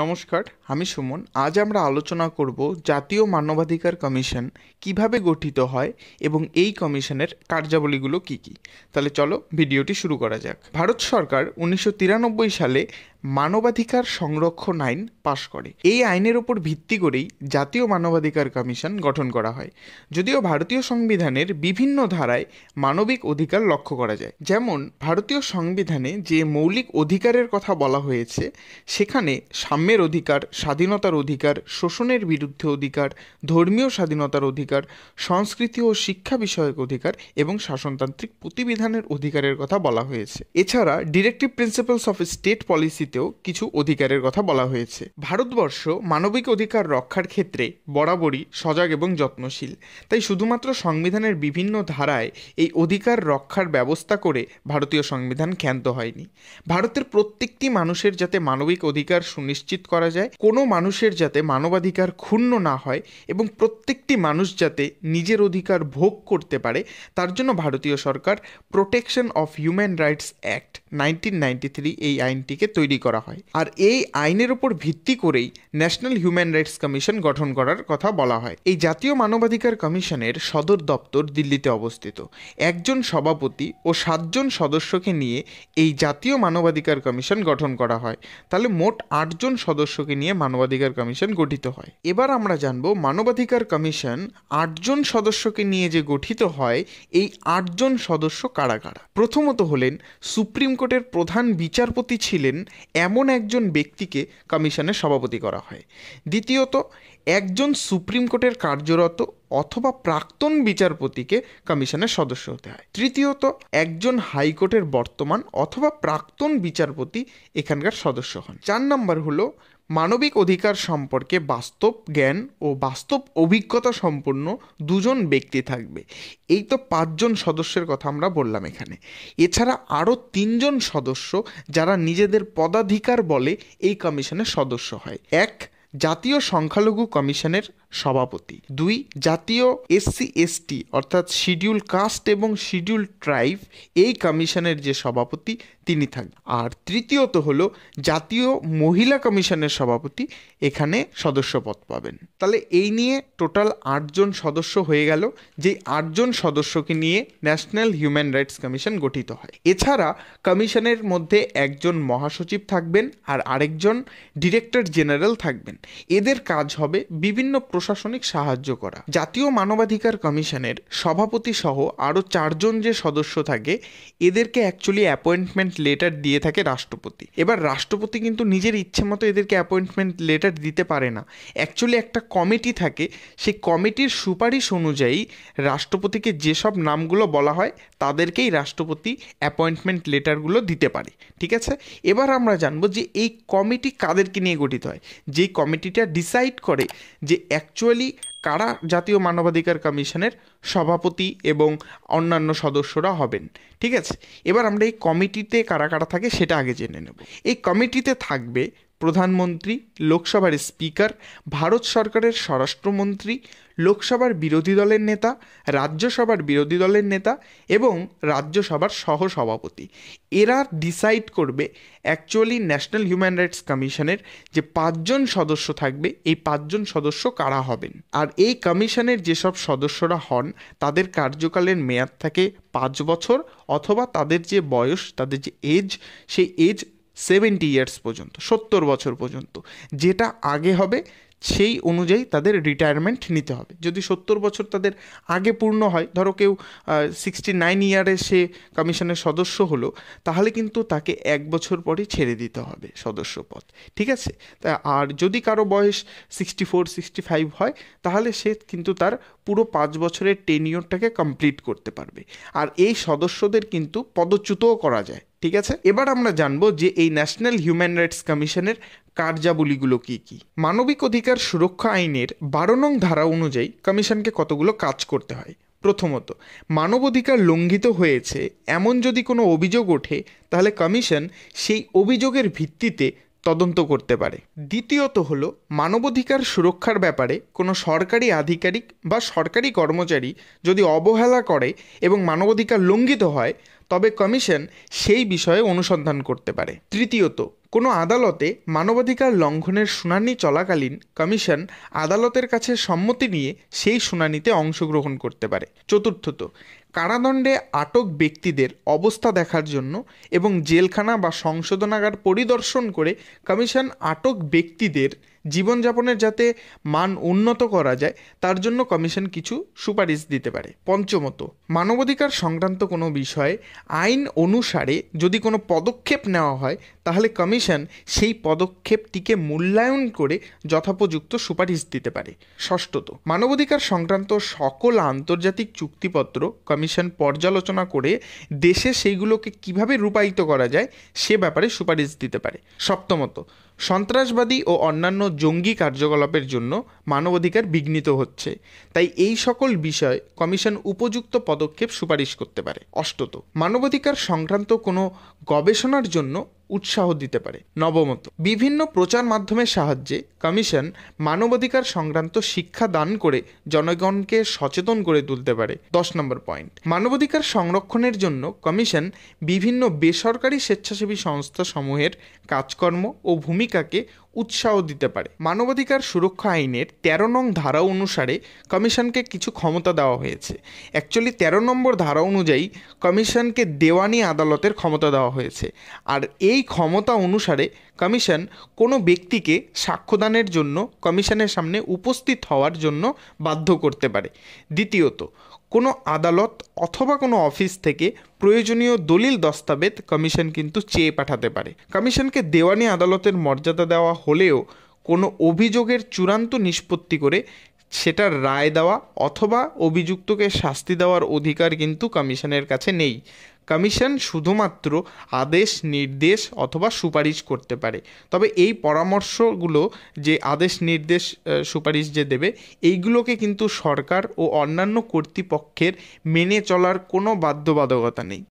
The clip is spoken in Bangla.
নমস্কার আমি সুমন আজ আমরা আলোচনা করব জাতীয় মানবাধিকার কমিশন কিভাবে গঠিত হয় এবং এই কমিশনের কার্যাবলীগুলো কি কি তাহলে চলো ভিডিওটি শুরু করা যাক ভারত সরকার উনিশশো সালে মানবাধিকার সংরক্ষণ আইন পাশ করে এই আইনের ওপর ভিত্তি করেই জাতীয় মানবাধিকার কমিশন গঠন করা হয় যদিও ভারতীয় সংবিধানের বিভিন্ন ধারায় মানবিক অধিকার লক্ষ্য করা যায় যেমন ভারতীয় সংবিধানে যে মৌলিক অধিকারের কথা বলা হয়েছে সেখানে সাম জন্মের অধিকার স্বাধীনতার অধিকার শোষণের বিরুদ্ধে অধিকার ধর্মীয় স্বাধীনতার অধিকার সংস্কৃতি ও শিক্ষা বিষয়ক অধিকার এবং শাসনতান্ত্রিক প্রতিবিধানের অধিকারের কথা বলা হয়েছে এছাড়া ডিরেক্টিভ প্রিন্সিপালস অফ স্টেট পলিসিতেও কিছু অধিকারের কথা বলা হয়েছে ভারতবর্ষ মানবিক অধিকার রক্ষার ক্ষেত্রে বরাবরই সজাগ এবং যত্নশীল তাই শুধুমাত্র সংবিধানের বিভিন্ন ধারায় এই অধিকার রক্ষার ব্যবস্থা করে ভারতীয় সংবিধান ক্ষান্ত হয়নি ভারতের প্রত্যেকটি মানুষের যাতে মানবিক অধিকার সুনিশ্চিত নিশ্চিত করা যায় কোনো মানুষের যাতে মানবাধিকার ক্ষুণ্ণ না হয় এবং প্রত্যেকটি মানুষ যাতে নিজের অধিকার ভোগ করতে পারে তার জন্য ভারতীয় সরকার protection of human rights act nineteen এই আইনটিকে তৈরি করা হয় আর এই আইনের ওপর ভিত্তি করেই ন্যাশনাল হিউম্যান রাইটস কমিশন গঠন করার কথা বলা হয় এই জাতীয় মানবাধিকার কমিশনের সদর দপ্তর দিল্লিতে অবস্থিত একজন সভাপতি ও সাতজন সদস্যকে নিয়ে এই জাতীয় মানবাধিকার কমিশন গঠন করা হয় তাহলে মোট আটজন সদস্যকে নিয়ে মানবাধিকার কমিশন গঠিত হয় এবার আমরা জানব মানবাধিকার কমিশন আটজন সদস্যকে নিয়ে যে গঠিত হয় এই আটজন সদস্য কারা কারা প্রথমত হলেন সুপ্রিম কোর্টের প্রধান বিচারপতি ছিলেন এমন একজন ব্যক্তিকে কমিশনের সভাপতি করা হয় দ্বিতীয়ত একজন সুপ্রিম কোর্টের কার্যরত অথবা প্রাক্তন বিচারপতিকে কমিশনের সদস্য হতে হয় তৃতীয়ত একজন হাইকোর্টের বর্তমান অথবা প্রাক্তন বিচারপতি এখানকার সদস্য হন চার নম্বর হলো মানবিক অধিকার সম্পর্কে বাস্তব জ্ঞান ও বাস্তব অভিজ্ঞতা সম্পন্ন দুজন ব্যক্তি থাকবে এই তো পাঁচজন সদস্যের কথা আমরা বললাম এখানে এছাড়া আরও তিনজন সদস্য যারা নিজেদের পদাধিকার বলে এই কমিশনের সদস্য হয় এক জাতীয় সংখ্যালঘু কমিশনের সভাপতি দুই জাতীয় এসসি এসটি অর্থাৎ শিডিউল কাস্ট এবং শিডিউল ট্রাইব এই কমিশনের যে সভাপতি তিনি থাকবেন আর তৃতীয়ত হল জাতীয় মহিলা কমিশনের সভাপতি এখানে সদস্যপদ পাবেন তাহলে এই নিয়ে টোটাল আটজন সদস্য হয়ে গেল যে আটজন সদস্যকে নিয়ে ন্যাশনাল হিউম্যান রাইটস কমিশন গঠিত হয় এছাড়া কমিশনের মধ্যে একজন মহাসচিব থাকবেন আর আরেকজন ডিরেক্টর জেনারেল থাকবেন এদের কাজ হবে বিভিন্ন প্রশাসনিক সাহায্য করা জাতীয় মানবাধিকার কমিশনের সভাপতি সহ আরও চারজন যে সদস্য থাকে এদেরকে অ্যাকচুয়ালি অ্যাপয়েন্টমেন্ট লেটার দিয়ে থাকে রাষ্ট্রপতি এবার রাষ্ট্রপতি কিন্তু নিজের ইচ্ছে মতো এদেরকে অ্যাপয়েন্টমেন্ট লেটার দিতে পারে না অ্যাকচুয়ালি একটা কমিটি থাকে সেই কমিটির সুপারিশ অনুযায়ী রাষ্ট্রপতিকে যেসব নামগুলো বলা হয় তাদেরকেই রাষ্ট্রপতি অ্যাপয়েন্টমেন্ট লেটারগুলো দিতে পারে ঠিক আছে এবার আমরা জানবো যে এই কমিটি কাদেরকে নিয়ে গঠিত হয় যেই কমিটিটা ডিসাইড করে যে এক অ্যাকচুয়ালি কারা জাতীয় মানবাধিকার কমিশনের সভাপতি এবং অন্যান্য সদস্যরা হবেন ঠিক আছে এবার আমরা এই কমিটিতে কারা কারা থাকে সেটা আগে জেনে নেব এই কমিটিতে থাকবে প্রধানমন্ত্রী লোকসভার স্পিকার ভারত সরকারের স্বরাষ্ট্রমন্ত্রী লোকসভার বিরোধী দলের নেতা রাজ্যসভার বিরোধী দলের নেতা এবং রাজ্যসভার সহসভাপতি এরা ডিসাইড করবে অ্যাকচুয়ালি ন্যাশনাল হিউম্যান রাইটস কমিশনের যে পাঁচজন সদস্য থাকবে এই পাঁচজন সদস্য কারা হবেন আর এই কমিশনের যেসব সদস্যরা হন তাদের কার্যকালের মেয়াদ থাকে পাঁচ বছর অথবা তাদের যে বয়স তাদের যে এজ সেই এজ সেভেন্টি ইয়ার্স পর্যন্ত সত্তর বছর পর্যন্ত যেটা আগে হবে সেই অনুযায়ী তাদের রিটায়ারমেন্ট নিতে হবে যদি সত্তর বছর তাদের আগে পূর্ণ হয় ধরো কেউ সিক্সটি নাইন ইয়ারে সে কমিশনের সদস্য হলো তাহলে কিন্তু তাকে এক বছর পরে ছেড়ে দিতে হবে সদস্য পদ ঠিক আছে তা আর যদি কারো বয়স সিক্সটি ফোর সিক্সটি ফাইভ হয় তাহলে সে কিন্তু তার পুরো পাঁচ বছরের টেনিয়রটাকে কমপ্লিট করতে পারবে আর এই সদস্যদের কিন্তু পদচ্যুতও করা যায় ঠিক আছে এবার আমরা জানবো যে এই ন্যাশনাল হিউম্যান রাইটস কমিশনের কার্যাবলীগুলো কী কী মানবিক অধিকার সুরক্ষা আইনের বারো নং ধারা অনুযায়ী কমিশনকে কতগুলো কাজ করতে হয় প্রথমত মানবাধিকার লঙ্ঘিত হয়েছে এমন যদি কোনো অভিযোগ ওঠে তাহলে কমিশন সেই অভিযোগের ভিত্তিতে তদন্ত করতে পারে দ্বিতীয়ত হল মানবাধিকার সুরক্ষার ব্যাপারে কোনো সরকারি আধিকারিক বা সরকারি কর্মচারী যদি অবহেলা করে এবং মানবাধিকার লঙ্ঘিত হয় তবে কমিশন সেই বিষয়ে অনুসন্ধান করতে পারে তৃতীয়ত কোনো আদালতে মানবাধিকার লঙ্ঘনের শুনানি চলাকালীন কমিশন আদালতের কাছে সম্মতি নিয়ে সেই শুনানিতে অংশগ্রহণ করতে পারে চতুর্থত কারাদণ্ডে আটক ব্যক্তিদের অবস্থা দেখার জন্য এবং জেলখানা বা সংশোধনাগার পরিদর্শন করে কমিশন আটক ব্যক্তিদের জীবনযাপনের যাতে মান উন্নত করা যায় তার জন্য কমিশন কিছু সুপারিশ দিতে পারে পঞ্চমত মানবাধিকার সংক্রান্ত কোনো বিষয়ে আইন অনুসারে যদি কোনো পদক্ষেপ নেওয়া হয় তাহলে কমিশন সেই পদক্ষেপটিকে মূল্যায়ন করে যথোপযুক্ত সুপারিশ দিতে পারে ষষ্ঠত মানবাধিকার সংক্রান্ত সকল আন্তর্জাতিক চুক্তিপত্র কমিশন পর্যালোচনা করে দেশে সেইগুলোকে কিভাবে রূপায়িত করা যায় সে ব্যাপারে সুপারিশ দিতে পারে সপ্তমত সন্ত্রাসবাদী ও অন্যান্য জঙ্গি কার্যকলাপের জন্য মানবাধিকার বিঘ্নিত হচ্ছে তাই এই সকল বিষয় কমিশন উপযুক্ত পদক্ষেপ সুপারিশ করতে পারে অষ্টত মানবাধিকার সংক্রান্ত কোনো গবেষণার জন্য উৎসাহ দিতে পারে নবমত বিভিন্ন প্রচার মাধ্যমের সাহায্যে কমিশন মানবাধিকার সংক্রান্ত শিক্ষা দান করে জনগণকে সচেতন করে তুলতে পারে দশ নম্বর পয়েন্ট মানবাধিকার সংরক্ষণের জন্য কমিশন বিভিন্ন বেসরকারি স্বেচ্ছাসেবী সংস্থা সমূহের কাজকর্ম ও ভূমিকাকে উৎসাহ দিতে পারে মানবাধিকার সুরক্ষা আইনের ১৩ নং ধারা অনুসারে কমিশনকে কিছু ক্ষমতা দেওয়া হয়েছে অ্যাকচুয়ালি ১৩ নম্বর ধারা অনুযায়ী কমিশনকে দেওয়ানি আদালতের ক্ষমতা দেওয়া হয়েছে আর এই এই ক্ষমতা অনুসারে কমিশন কোনো ব্যক্তিকে সাক্ষ্যদানের জন্য কমিশনের সামনে উপস্থিত হওয়ার জন্য বাধ্য করতে পারে দ্বিতীয়ত কোনো আদালত অথবা কোনো অফিস থেকে প্রয়োজনীয় দলিল দস্তাবেজ কমিশন কিন্তু চেয়ে পাঠাতে পারে কমিশনকে দেওয়ানি আদালতের মর্যাদা দেওয়া হলেও কোনো অভিযোগের চূড়ান্ত নিষ্পত্তি করে সেটার রায় দেওয়া অথবা অভিযুক্তকে শাস্তি দেওয়ার অধিকার কিন্তু কমিশনের কাছে নেই কমিশন শুধুমাত্র আদেশ নির্দেশ অথবা সুপারিশ করতে পারে তবে এই পরামর্শগুলো যে আদেশ নির্দেশ সুপারিশ যে দেবে এইগুলোকে কিন্তু সরকার ও অন্যান্য কর্তৃপক্ষের মেনে চলার কোনো বাধ্যবাধকতা নেই